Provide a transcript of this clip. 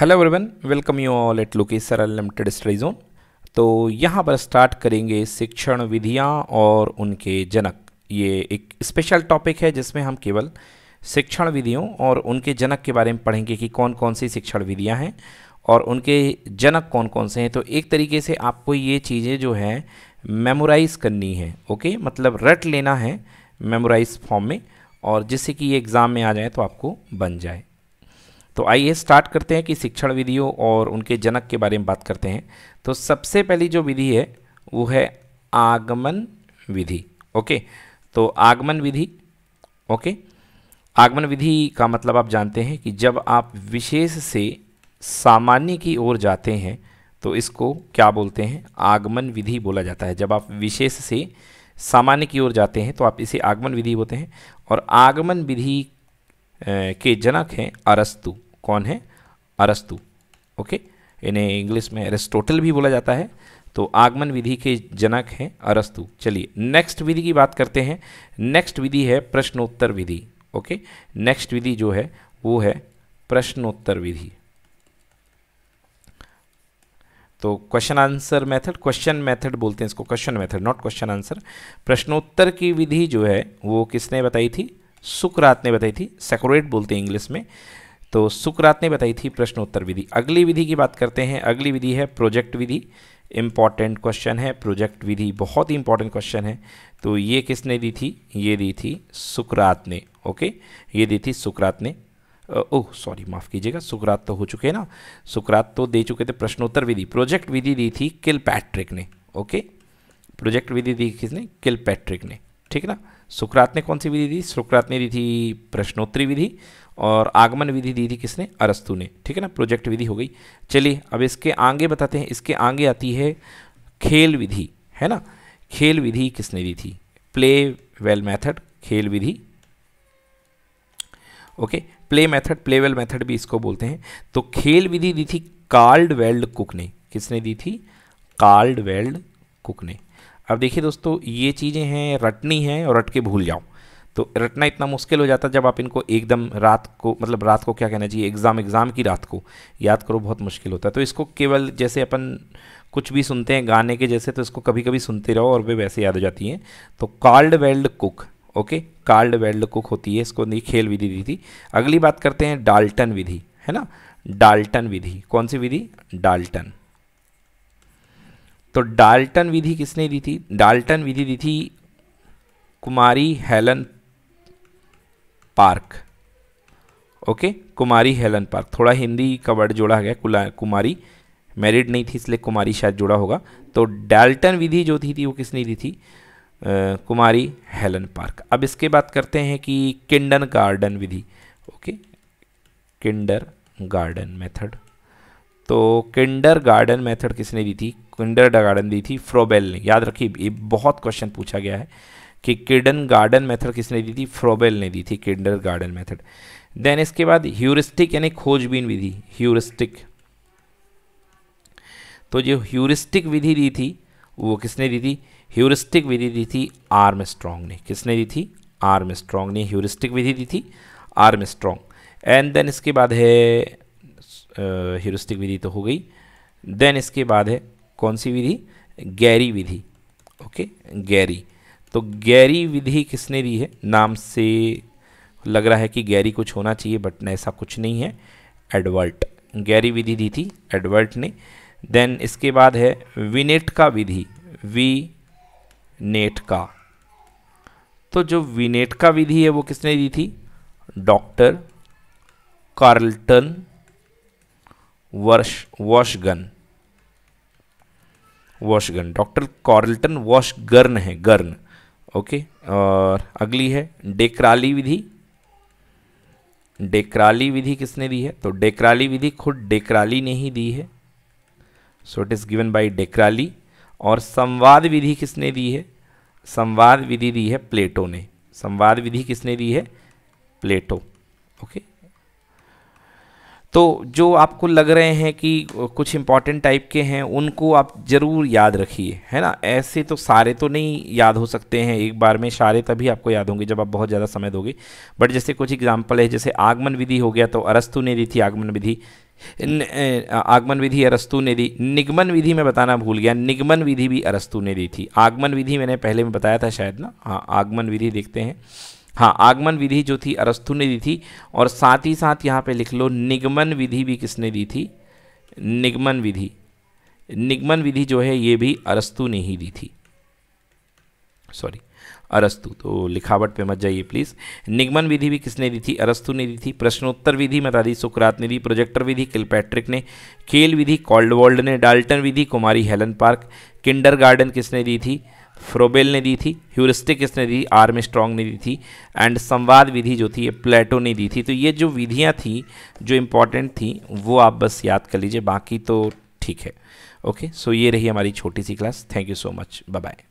hello everyone welcome you all at Lucky sir unlimited study zone तो यहाँ पर start करेंगे शिक्षण विधियाँ और उनके जनक ये एक स्पेशल टॉपिक है जिसमें हम केवल शिक्षण विधियों और उनके जनक के बारे में पढ़ेंगे कि कौन कौन सी शिक्षण विधियाँ हैं और उनके जनक कौन कौन से हैं तो एक तरीके से आपको ये चीज़ें जो हैं मेमोराइज़ करनी है ओके मतलब रट लेना है मेमोराइज फॉर्म में और जिससे कि ये एग्ज़ाम में आ जाए तो आपको बन जाए तो आइए स्टार्ट करते हैं कि शिक्षण विधियों और उनके जनक के बारे में बात करते हैं तो सबसे पहली जो विधि है वो है आगमन विधि ओके तो आगमन विधि ओके आगमन विधि का मतलब आप जानते हैं कि जब आप विशेष से सामान्य की ओर जाते हैं तो इसको क्या बोलते हैं आगमन विधि बोला जाता है जब आप विशेष से सामान्य की ओर जाते हैं तो आप इसे आगमन विधि बोलते हैं और आगमन विधि के जनक हैं अरस्तु कौन है अरस्तु ओके इन्हें इंग्लिश में एरिस्टोटल भी बोला जाता है तो आगमन विधि के जनक हैं अरस्तु चलिए नेक्स्ट विधि की बात करते हैं नेक्स्ट विधि है प्रश्नोत्तर विधि ओके नेक्स्ट विधि जो है वो है प्रश्नोत्तर विधि तो question answer method question method बोलते हैं इसको question method not question answer प्रश्नोत्तर की विधि जो है वो किसने बताई थी सुकरात ने बताई थी सेकोरेट बोलते हैं इंग्लिश में तो सुकरात ने बताई थी प्रश्नोत्तर विधि अगली विधि की बात करते हैं अगली विधि है प्रोजेक्ट विधि इम्पॉर्टेंट क्वेश्चन है प्रोजेक्ट विधि बहुत ही इंपॉर्टेंट क्वेश्चन है तो ये किसने दी थी ये दी थी सुकरात ने ओके ये दी थी सुकरात ने ओह सॉरी माफ़ कीजिएगा सुकरात तो हो चुके हैं ना सुकरात तो दे चुके थे प्रश्नोत्तर विधि प्रोजेक्ट विधि दी थी किल पैट्रिक ने ओके प्रोजेक्ट विधि दी किसने किल पैट्रिक ने ठीक है ना सुकरात ने कौन सी विधि दी सुकरात ने दी थी प्रश्नोत्तरी विधि और आगमन विधि दी थी किसने अरस्तु ने ठीक है ना प्रोजेक्ट विधि हो गई चलिए अब इसके आगे बताते हैं इसके आगे आती है खेल विधि है ना खेल विधि किसने दी थी प्ले वेल मैथड खेल विधि okay play method play way method भी इसको बोलते हैं तो खेल विधि दी थी कार्ल्ड वेल्ड कुक ने किसने दी थी कार्ल्ड वेल्ड कुक ने अब देखिए दोस्तों ये चीज़ें हैं रटनी हैं और रट के भूल जाओ तो रटना इतना मुश्किल हो जाता जब आप इनको एकदम रात को मतलब रात को क्या कहना चाहिए एग्ज़ाम एग्ज़ाम की रात को याद करो बहुत मुश्किल होता है तो इसको केवल जैसे अपन कुछ भी सुनते हैं गाने के जैसे तो इसको कभी कभी सुनते रहो और वे वैसे याद हो जाती हैं तो Caldwell Cook okay Caldwell Cook होती है इसको नहीं खेल विधि दी थी अगली बात करते हैं डाल्टन विधि है ना डाल्टन विधि कौन सी विधि डाल्टन तो डाल्टन विधि किसने दी थी डाल्टन विधि दी थी कुमारी हेलन पार्क ओके कुमारी हेलन पार्क थोड़ा हिंदी का वर्ड जोड़ा गया कुमारी मैरिड नहीं थी इसलिए कुमारी शायद जुड़ा होगा तो डाल्टन विधि जो थी थी वो किसने दी थी आ, कुमारी हेलन पार्क अब इसके बात करते हैं कि किंडन गार्डन विधि ओके किंडर गार्डन मेथड तो किंडर गार्डन मेथड किसने दी थी किंडर गार्डन दी थी फ्रोबेल ने याद रखिए ये बहुत क्वेश्चन पूछा गया है कि किडन गार्डन मेथड किसने दी थी फ्रोबेल ने दी थी किडर गार्डन मेथड देन इसके बाद ह्यूरिस्टिक यानी खोजबीन विधि ह्यूरिस्टिक तो जो ह्यूरिस्टिक विधि दी थी वो किसने दी थी ह्यूरिस्टिक विधि दी थी आर्म स्ट्रॉन्ग ने किसने दी थी आर्म स्ट्रॉन्ग ने ह्यूरिस्टिक विधि दी थी आर्म स्ट्रॉन्ग एंड देन इसके बाद है ह्यूरिस्टिक विधि तो हो गई देन इसके बाद है कौन सी विधि गैरी विधि ओके गैरी तो गैरी विधि किसने दी है नाम से लग रहा है कि गैरी कुछ होना चाहिए बट ऐसा कुछ नहीं है एडवर्ट गैरी विधि दी थी एडवर्ट ने देन इसके बाद है विनेट का विधि वी नेट का तो जो विनेट का विधि है वो किसने दी थी डॉक्टर कार्लटन वर्ष वॉशगन वॉशगन डॉक्टर वॉश वॉशगर्न है गर्न ओके और अगली है डेकराली विधि डेकराली विधि किसने दी है तो डेकराली विधि खुद डेकराली ने ही दी है so it is given by Decroly और संवाद विधि किसने दी है संवाद विधि दी है प्लेटो ने संवाद विधि किसने दी है प्लेटो ओके तो जो आपको लग रहे हैं कि कुछ इम्पॉर्टेंट टाइप के हैं उनको आप ज़रूर याद रखिए है ना ऐसे तो सारे तो नहीं याद हो सकते हैं एक बार में सारे तभी आपको याद होंगे जब आप बहुत ज़्यादा समय दोगे बट जैसे कुछ एग्जाम्पल है जैसे आगमन विधि हो गया तो अरस्तु ने दी थी आगमन विधि आगमन विधि अरस्तु ने दी निगमन विधि मैं बताना भूल गया निगमन विधि भी अरस्तु ने दी थी आगमन विधि मैंने पहले में बताया था शायद ना हाँ आगमन विधि देखते हैं हाँ आगमन विधि जो थी अरस्तु ने दी थी और साथ ही साथ यहाँ पे लिख लो निगमन विधि भी किसने दी थी निगमन विधि निगमन विधि जो है ये भी अरस्तु ने ही दी थी सॉरी अरस्तु तो लिखावट पे मत जाइए प्लीज़ निगमन विधि भी किसने दी थी अरस्तु ने दी थी प्रश्नोत्तर विधि मता दी सुकरात ने दी प्रोजेक्टर विधि किलपैट्रिक ने खेल विधि कॉल्डवर्ल्ड ने डाल्टन विधि कुमारी हेलन पार्क किंडर गार्डन किसने दी थी फ्रोबेल ने दी थी ह्यूरिस्टिक इसने दी आर्म स्ट्रॉन्ग ने दी थी एंड संवाद विधि जो थी ये प्लेटो ने दी थी तो ये जो विधियाँ थी जो इम्पोर्टेंट थी वो आप बस याद कर लीजिए बाकी तो ठीक है ओके सो ये रही हमारी छोटी सी class thank you so much bye